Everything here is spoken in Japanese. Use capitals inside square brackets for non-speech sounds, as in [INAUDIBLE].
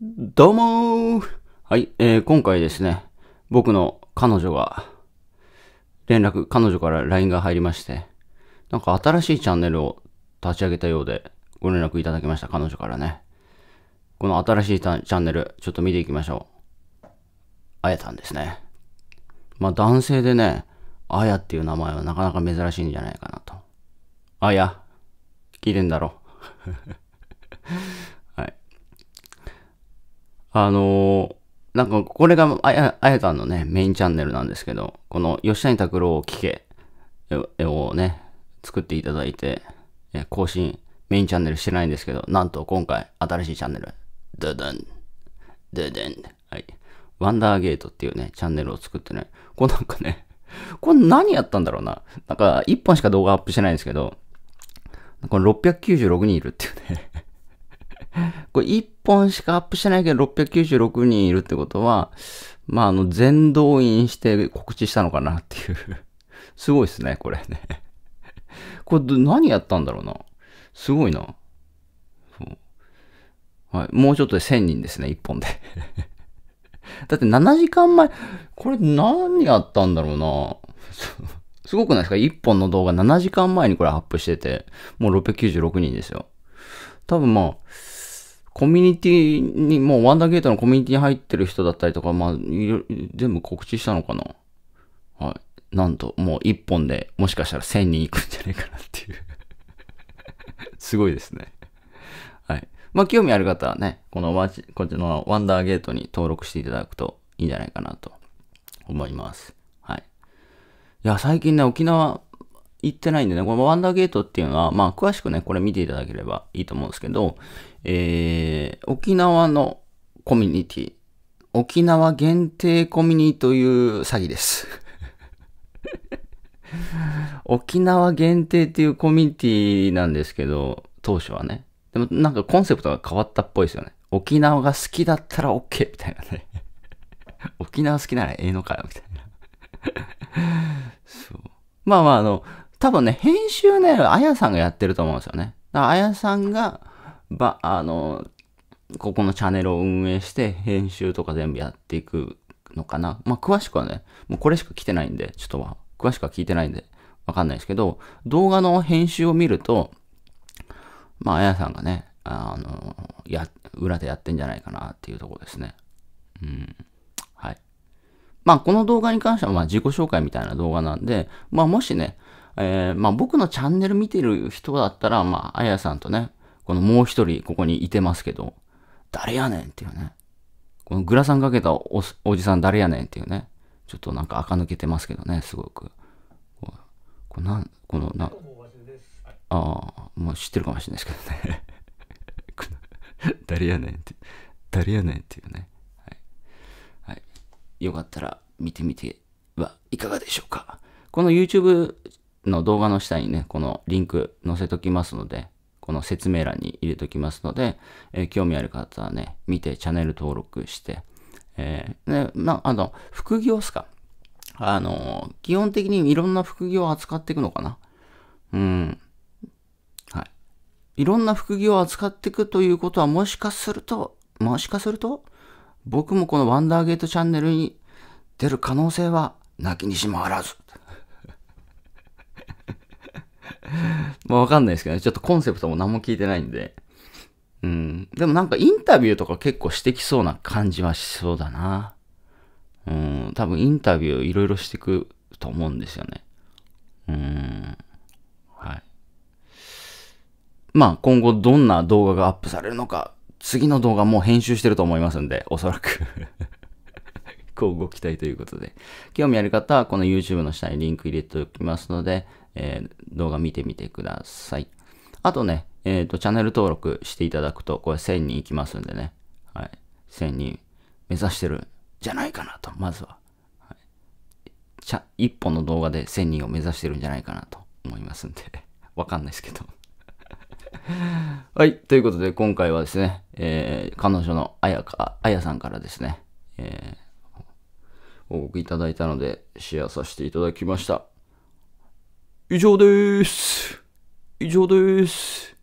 どうもはい、えー、今回ですね、僕の彼女が、連絡、彼女から LINE が入りまして、なんか新しいチャンネルを立ち上げたようで、ご連絡いただきました、彼女からね。この新しいチャンネル、ちょっと見ていきましょう。あやたんですね。まあ男性でね、あやっていう名前はなかなか珍しいんじゃないかなと。あや、聞いてんだろ。あのー、なんかこれがあやあやたんのね、メインチャンネルなんですけど、この吉谷拓郎を聞けをね、作っていただいて、更新、メインチャンネルしてないんですけど、なんと今回、新しいチャンネル、ドドン、ドドン、はい。ワンダーゲートっていうね、チャンネルを作ってね、こうなんかね、これ何やったんだろうな。なんか、一本しか動画アップしてないんですけど、この696人いるっていうねこれ1本しかアップしてないけど696人いるってことは、まあ、あの、全動員して告知したのかなっていう [LAUGHS] すごいっすね、これねこれ、何やったんだろうな。すごいな。はい。もうちょっとで1000人ですね、1本で [LAUGHS] だって7時間前、これ何やったんだろうな。[LAUGHS] すごくないですか ?1 本の動画7時間前にこれアップしてて、もう696人ですよ。多分まあ、コミュニティに、もうワンダーゲートのコミュニティに入ってる人だったりとか、まあ、全部告知したのかなはい。なんと、もう一本でもしかしたら1000人行くんじゃないかなっていう [LAUGHS] すごいですね。はい。まあ、興味ある方はね、このワこっちのワンダーゲートに登録していただくといいんじゃないかなと思います。はい。いや、最近ね、沖縄行ってないんでね、このワンダーゲートっていうのは、まあ、詳しくね、これ見ていただければいいと思うんですけど、えー、沖縄のコミュニティ、沖縄限定コミュニティという詐欺です [LAUGHS] 沖縄限定っていうコミュニティなんですけど、当初はね。でもなんかコンセプトが変わったっぽいですよね。沖縄が好きだったら OK みたいなね [LAUGHS] 沖縄好きならええのかよみたいなそう。まあまあ、あの、多分ね、編集ね、あやさんがやってると思うんですよね。だからあやさんが、ば、あの、ここのチャンネルを運営して、編集とか全部やっていくのかな。まあ、詳しくはね、もうこれしか来てないんで、ちょっとは、詳しくは聞いてないんで、わかんないですけど、動画の編集を見ると、まあ、あやさんがね、あの、や、裏でやってんじゃないかなっていうところですね。うん。まあ、この動画に関しては、まあ、自己紹介みたいな動画なんで、まあ、もしね、えー、まあ、僕のチャンネル見てる人だったら、まあ、あやさんとね、このもう一人ここにいてますけど、誰やねんっていうね。このグラサンかけたおじさん誰やねんっていうね。ちょっとなんか垢抜けてますけどね、すごく。ここなん、この、な、ああ、もう知ってるかもしれないですけどね。[LAUGHS] 誰やねんって、誰やねんっていうね。よかったら見てみてはいかがでしょうか。この YouTube の動画の下にね、このリンク載せときますので、この説明欄に入れときますので、えー、興味ある方はね、見てチャンネル登録して、えー、ね、まあ、あの、副業っすか。あの、基本的にいろんな副業を扱っていくのかな。うん。はい。いろんな副業を扱っていくということは、もしかすると、もしかすると、僕もこのワンダーゲートチャンネルに出る可能性はなきにしもあらず。[LAUGHS] もうわかんないですけどね。ちょっとコンセプトも何も聞いてないんで。うん。でもなんかインタビューとか結構してきそうな感じはしそうだな。うん。多分インタビューいろいろしてくと思うんですよね。うん。はい。まあ今後どんな動画がアップされるのか次の動画も編集してると思いますんで、おそらく [LAUGHS] こうご期待ということで。興味ある方は、この YouTube の下にリンク入れておきますので、えー、動画見てみてください。あとね、えっ、ー、と、チャンネル登録していただくと、これ1000人いきますんでね。はい。1000人目指してるんじゃないかなと、まずは。はい、ちゃ1本の動画で1000人を目指してるんじゃないかなと思いますんで。[LAUGHS] わかんないですけど。はい。ということで、今回はですね、えー、彼女のあやか、あやさんからですね、えー、報告いただいたので、シェアさせていただきました。以上です。以上です。